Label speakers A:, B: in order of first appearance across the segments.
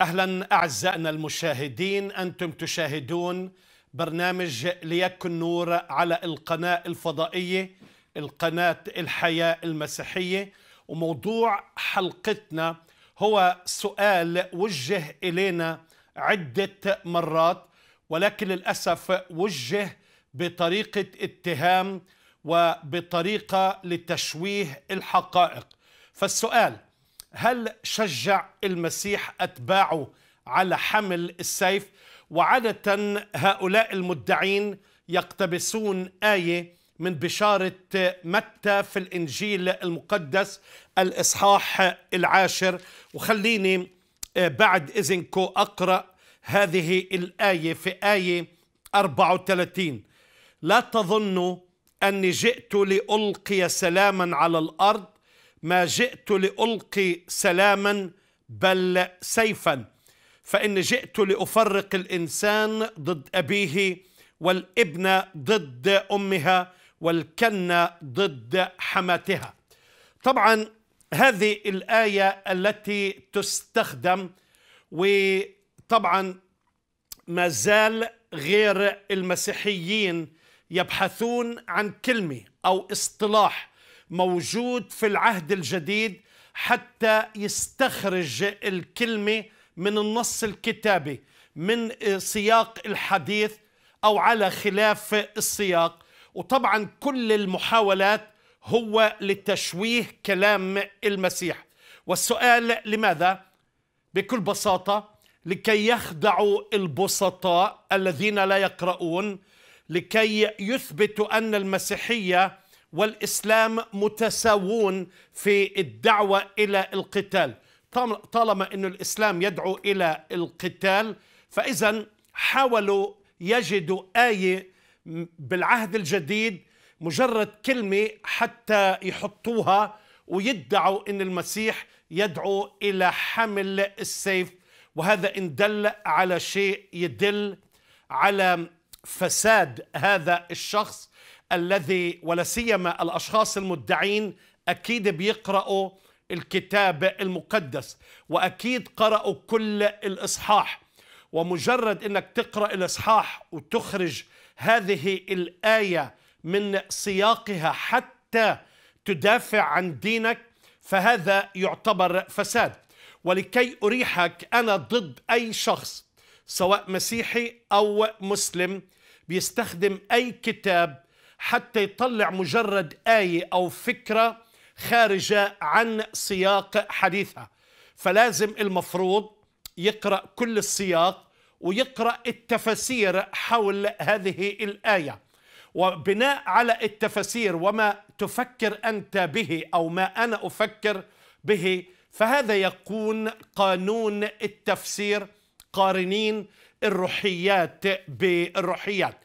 A: اهلا اعزائنا المشاهدين انتم تشاهدون برنامج ليكن نور على القناه الفضائيه القناه الحياه المسيحيه وموضوع حلقتنا هو سؤال وجه الينا عده مرات ولكن للاسف وجه بطريقه اتهام وبطريقه لتشويه الحقائق فالسؤال هل شجع المسيح أتباعه على حمل السيف وعادة هؤلاء المدعين يقتبسون آية من بشارة متى في الإنجيل المقدس الإصحاح العاشر وخليني آه، بعد إذنكو أقرأ هذه الآية في آية 34 لا تظنوا أني جئت لألقي سلاما على الأرض ما جئت لألقي سلاما بل سيفا فإن جئت لأفرق الإنسان ضد أبيه والابن ضد أمها والكنة ضد حماتها طبعا هذه الآية التي تستخدم وطبعا ما زال غير المسيحيين يبحثون عن كلمة أو اصطلاح موجود في العهد الجديد حتى يستخرج الكلمه من النص الكتابي من سياق الحديث او على خلاف السياق وطبعا كل المحاولات هو لتشويه كلام المسيح والسؤال لماذا بكل بساطه لكي يخدعوا البسطاء الذين لا يقرؤون لكي يثبتوا ان المسيحيه والإسلام متساوون في الدعوة إلى القتال طالما أن الإسلام يدعو إلى القتال فإذا حاولوا يجدوا آية بالعهد الجديد مجرد كلمة حتى يحطوها ويدعوا أن المسيح يدعو إلى حمل السيف وهذا إن دل على شيء يدل على فساد هذا الشخص الذي ولا سيما الاشخاص المدعين اكيد بيقراوا الكتاب المقدس واكيد قرأوا كل الاصحاح ومجرد انك تقرأ الاصحاح وتخرج هذه الآية من سياقها حتى تدافع عن دينك فهذا يعتبر فساد ولكي أريحك أنا ضد أي شخص سواء مسيحي أو مسلم بيستخدم أي كتاب حتى يطلع مجرد آية أو فكرة خارجة عن سياق حديثها فلازم المفروض يقرأ كل السياق ويقرأ التفسير حول هذه الآية وبناء على التفسير وما تفكر أنت به أو ما أنا أفكر به فهذا يكون قانون التفسير قارنين الروحيات بالروحيات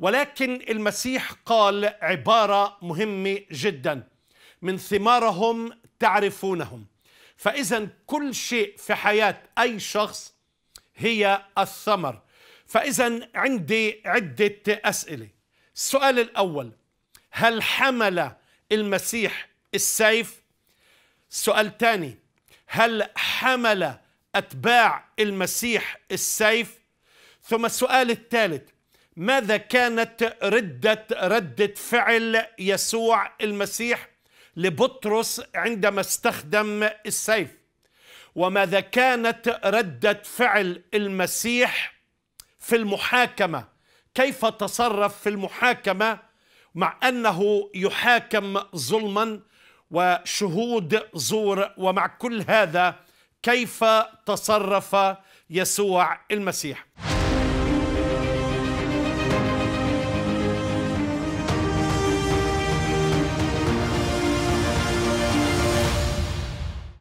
A: ولكن المسيح قال عبارة مهمة جدا من ثمارهم تعرفونهم فإذا كل شيء في حياة أي شخص هي الثمر فإذا عندي عدة أسئلة السؤال الأول هل حمل المسيح السيف؟ السؤال ثاني هل حمل أتباع المسيح السيف؟ ثم السؤال الثالث ماذا كانت ردة ردة فعل يسوع المسيح لبطرس عندما استخدم السيف وماذا كانت ردة فعل المسيح في المحاكمة كيف تصرف في المحاكمة مع أنه يحاكم ظلما وشهود زور ومع كل هذا كيف تصرف يسوع المسيح